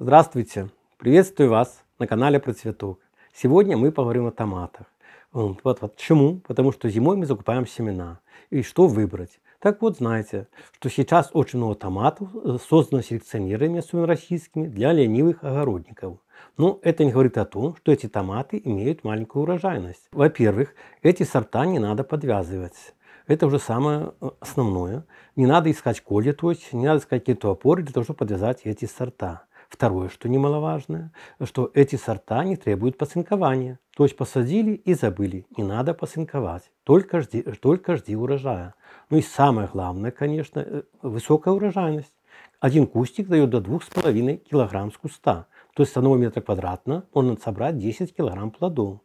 Здравствуйте! Приветствую вас на канале про цветок. Сегодня мы поговорим о томатах. Вот, вот, почему? Потому что зимой мы закупаем семена. И что выбрать? Так вот, знаете, что сейчас очень много томатов э, создано селекционерами, особенно российскими, для ленивых огородников. Но это не говорит о том, что эти томаты имеют маленькую урожайность. Во-первых, эти сорта не надо подвязывать. Это уже самое э, основное. Не надо искать коли, то есть не надо искать какие-то опоры для того, чтобы подвязать эти сорта. Второе, что немаловажное, что эти сорта не требуют посынкования. То есть посадили и забыли, не надо посынковать, только жди, только жди урожая. Ну и самое главное, конечно, э, высокая урожайность. Один кустик дает до 2,5 килограмм с куста. То есть с одного метра квадратного можно собрать 10 килограмм плодов.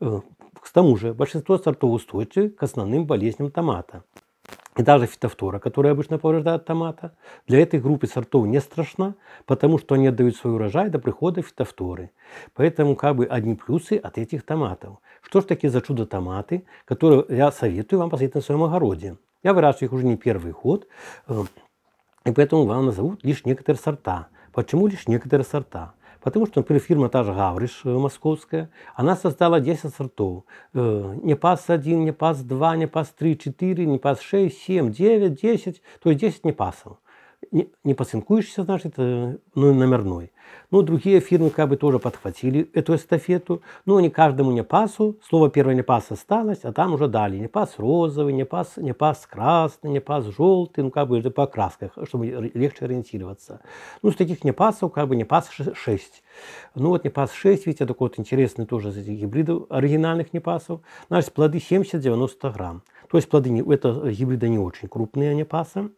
Э, к тому же большинство сортов устойчивы к основным болезням томата и даже фитофтора, которая обычно повреждает томата, для этой группы сортов не страшна, потому что они отдают свой урожай до прихода фитофторы. Поэтому как бы одни плюсы от этих томатов. Что ж такие за чудо томаты, которые я советую вам посадить на своем огороде. Я выращиваю их уже не первый год, э, и поэтому вам назовут лишь некоторые сорта. Почему лишь некоторые сорта? Потому что, например, фирма та же Гавриш э, московская, она создала 10 сортов. Э, не пас 1 Непас-2, Непас-3, 4, пас 6 7, 9, 10, то есть 10 не пасов не пациентуешься, значит, э, ну, номерной. ну другие фирмы как бы тоже подхватили эту эстафету. ну они каждому не пасу. Слово первое не пас осталось, а там уже дали. Не пас розовый, не пас, не пас красный, не пас желтый. Ну, как бы это по красках, чтобы легче ориентироваться. Ну, с таких не пасов, как бы не пас 6. Ну, вот не пас 6, видите, такой вот интересный тоже из этих гибридов оригинальных не пасов. Значит, плоды 70-90 грамм. То есть плоды не, это гибриды не очень крупные, они а пасы.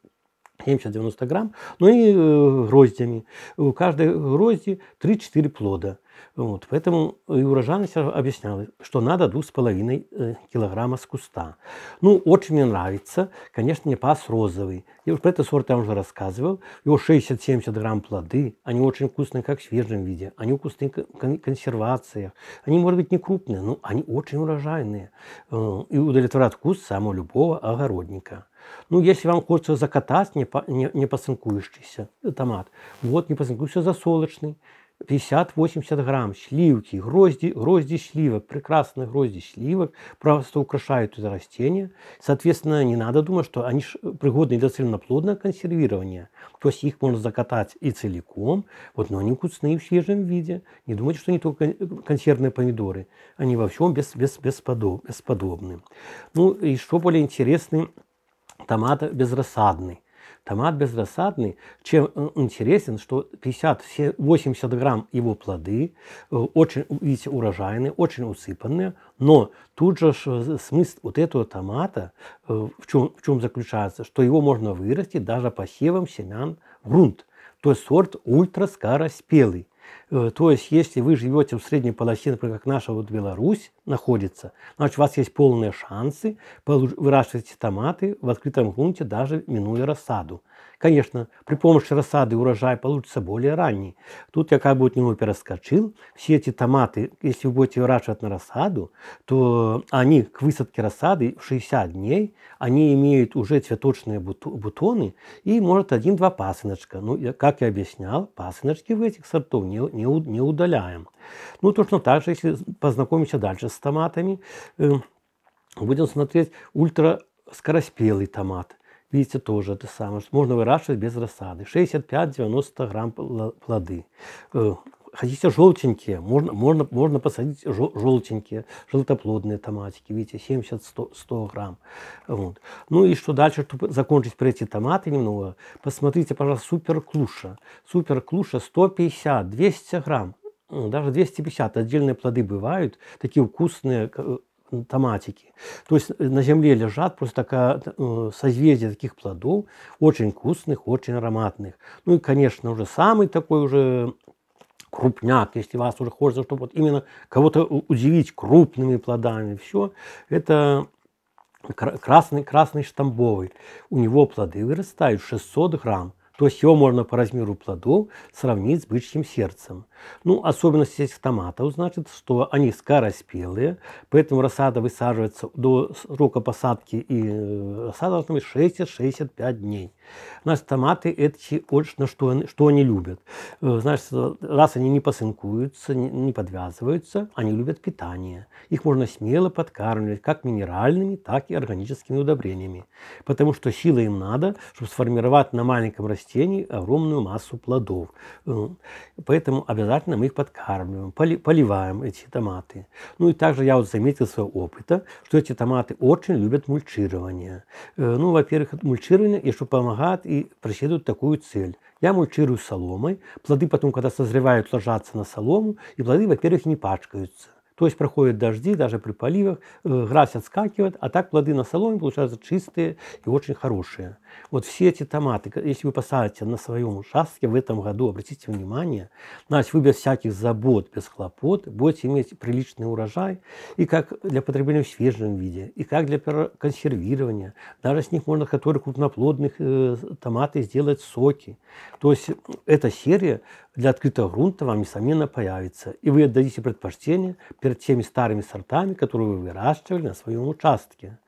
70-90 грамм, ну и э, гроздями. У каждой грозди 3-4 плода. Вот. Поэтому и урожайность объясняла, что надо 2,5 э, килограмма с куста. Ну, очень мне нравится, конечно, не пас розовый. Я уже про этот сорт я уже рассказывал. Его 60-70 грамм плоды, они очень вкусные, как в свежем виде. Они вкусные в консервациях. Они, может быть, не крупные, но они очень урожайные. Э, и удовлетворят вкус самого любого огородника. Ну, если вам хочется закатать не, не, не томат, вот не посынкующийся а засолочный, 50-80 грамм сливки, грозди, грозди сливок, прекрасные грозди сливок, просто украшают это растение. Соответственно, не надо думать, что они пригодны для цельноплодного консервирования. То есть их можно закатать и целиком, вот, но они вкусные в свежем виде. Не думайте, что они только консервные помидоры. Они во всем без, без, бесподоб, бесподобны. Ну и что более интересный, томат безрассадный томат бездосадный, чем э, интересен, что 50-80 грамм его плоды э, очень, видите, урожайные, очень усыпанные, но тут же э, смысл вот этого томата в чем, в чем заключается, что его можно вырастить даже посевом семян грунт. То есть сорт ультраскороспелый. Э, то есть, если вы живете в средней полосе, например, как наша вот Беларусь находится, значит, у вас есть полные шансы выращивать томаты в открытом грунте, даже минуя рассаду. Конечно, при помощи рассады урожай получится более ранний. Тут я как бы от него перескочил. Все эти томаты, если вы будете выращивать на рассаду, то они к высадке рассады в 60 дней, они имеют уже цветочные бутоны и, может, один-два пасыночка. Ну, как я объяснял, пасыночки в этих сортов не, не не, не удаляем. Ну, точно так же, если познакомимся дальше с томатами, э, будем смотреть ультраскороспелый томат. Видите, тоже это самое, что можно выращивать без рассады. 65-90 грамм плоды. Э, хотите желтенькие, можно, можно, можно посадить желтенькие, желтоплодные томатики, видите, 70-100 грамм. Вот. Ну и что дальше, чтобы закончить про эти томаты немного, посмотрите, пожалуйста, супер клуша. Супер клуша 150-200 грамм, ну, даже 250. Отдельные плоды бывают, такие вкусные, э, томатики. То есть э, на земле лежат просто такая, э, созвездие таких плодов, очень вкусных, очень ароматных. Ну и, конечно, уже самый такой уже крупняк, если вас уже хочется, чтобы вот именно кого-то удивить крупными плодами, все это красный, красный штамбовый. У него плоды вырастают 600 грамм. То есть его можно по размеру плодов сравнить с бычьим сердцем. Ну, особенность этих томатов, значит, что они скороспелые, поэтому рассада высаживается до срока посадки и э, рассада должна быть 60-65 дней. Значит, томаты эти очень, что, они что они любят. Э, значит, раз они не посынкуются, не подвязываются, они любят питание. Их можно смело подкармливать как минеральными, так и органическими удобрениями. Потому что силы им надо, чтобы сформировать на маленьком растении огромную массу плодов. Э, поэтому обязательно стандартно мы их подкармливаем, поливаем эти томаты. Ну и также я вот заметил своего опыта, что эти томаты очень любят мульчирование. Э, ну, во-первых, мульчирование, и что помогает и преследует такую цель. Я мульчирую соломой, плоды потом, когда созревают, ложатся на солому, и плоды, во-первых, не пачкаются. То есть проходят дожди, даже при поливах, э, грязь отскакивает, а так плоды на соломе получаются чистые и очень хорошие. Вот все эти томаты, если вы посадите на своем участке в этом году, обратите внимание, значит, вы без всяких забот, без хлопот будете иметь приличный урожай, и как для потребления в свежем виде, и как для консервирования. Даже с них можно, которые крупноплодных э, томаты, сделать соки. То есть эта серия для открытого грунта вам, несомненно, появится. И вы отдадите предпочтение перед теми старыми сортами, которые вы выращивали на своем участке.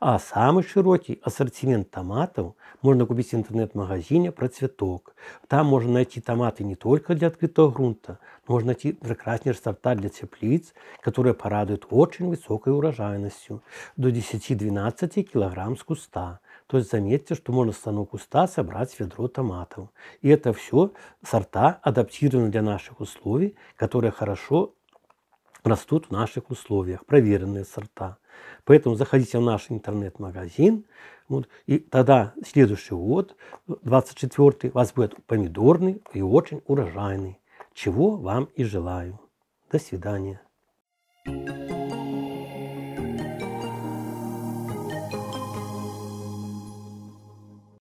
А самый широкий ассортимент томатов можно купить в интернет магазине про цветок. Там можно найти томаты не только для открытого грунта, можно найти прекрасные сорта для теплиц, которые порадуют очень высокой урожайностью – до 10-12 килограмм с куста. То есть заметьте, что можно с стану куста собрать ведро томатов. И это все сорта, адаптированы для наших условий, которые хорошо растут в наших условиях, проверенные сорта. Поэтому заходите в наш интернет-магазин. Вот, и тогда следующий год, 24-й, у вас будет помидорный и очень урожайный. Чего вам и желаю. До свидания. thank you